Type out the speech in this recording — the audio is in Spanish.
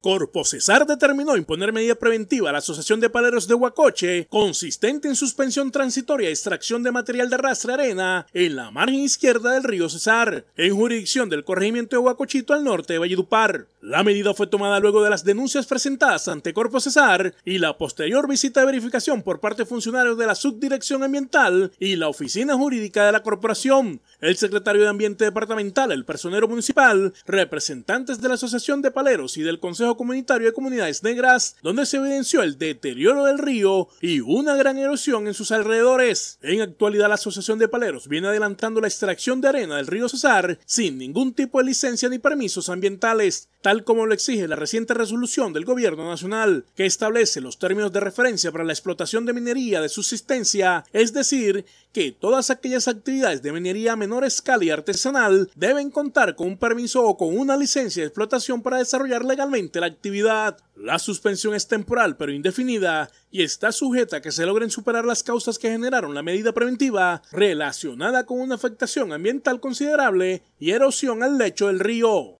Corpo Cesar determinó imponer medida preventiva a la Asociación de Paleros de Huacoche, consistente en suspensión transitoria y extracción de material de arrastre arena en la margen izquierda del río Cesar, en jurisdicción del corregimiento de Huacochito al norte de Valledupar. La medida fue tomada luego de las denuncias presentadas ante Corpo Cesar y la posterior visita de verificación por parte de funcionarios de la Subdirección Ambiental y la Oficina Jurídica de la Corporación, el secretario de Ambiente Departamental, el personero municipal, representantes de la Asociación de Paleros y del Consejo Comunitario de Comunidades Negras, donde se evidenció el deterioro del río y una gran erosión en sus alrededores. En actualidad la Asociación de Paleros viene adelantando la extracción de arena del río Cesar sin ningún tipo de licencia ni permisos ambientales tal como lo exige la reciente resolución del Gobierno Nacional, que establece los términos de referencia para la explotación de minería de subsistencia, es decir, que todas aquellas actividades de minería a menor escala y artesanal deben contar con un permiso o con una licencia de explotación para desarrollar legalmente la actividad. La suspensión es temporal pero indefinida y está sujeta a que se logren superar las causas que generaron la medida preventiva relacionada con una afectación ambiental considerable y erosión al lecho del río.